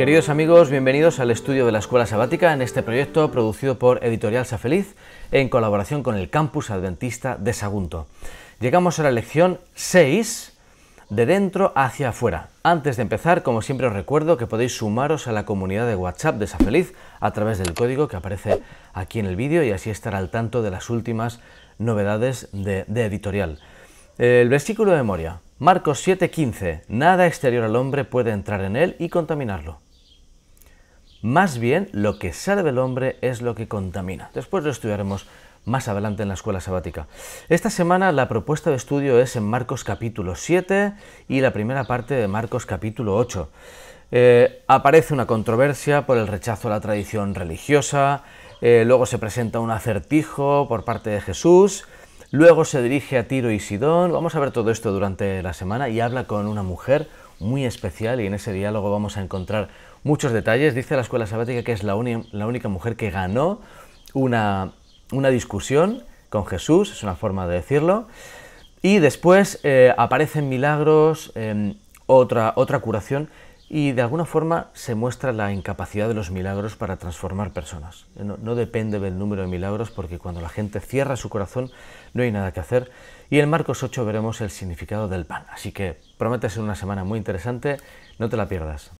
Queridos amigos, bienvenidos al estudio de la Escuela Sabática en este proyecto producido por Editorial Safeliz en colaboración con el Campus Adventista de Sagunto. Llegamos a la lección 6 de dentro hacia afuera. Antes de empezar, como siempre os recuerdo que podéis sumaros a la comunidad de WhatsApp de Safeliz a través del código que aparece aquí en el vídeo y así estar al tanto de las últimas novedades de, de editorial. El versículo de memoria, Marcos 7:15, nada exterior al hombre puede entrar en él y contaminarlo. Más bien, lo que sale el hombre es lo que contamina. Después lo estudiaremos más adelante en la escuela sabática. Esta semana la propuesta de estudio es en Marcos capítulo 7 y la primera parte de Marcos capítulo 8. Eh, aparece una controversia por el rechazo a la tradición religiosa, eh, luego se presenta un acertijo por parte de Jesús, luego se dirige a Tiro y Sidón, vamos a ver todo esto durante la semana y habla con una mujer, muy especial y en ese diálogo vamos a encontrar muchos detalles. Dice la escuela sabática que es la, única mujer que ganó una, discusión con Jesús, es una forma de decirlo. Y después eh, aparecen milagros, em, otra, otra curación y de alguna forma se muestra la incapacidad de los milagros para transformar personas. Eh, no, depende del número de milagros porque cuando la gente cierra su corazón no hay nada que hacer. Y en Marcos 8 veremos el significado del pan. Así que promete ser una semana muy interesante, no te la pierdas.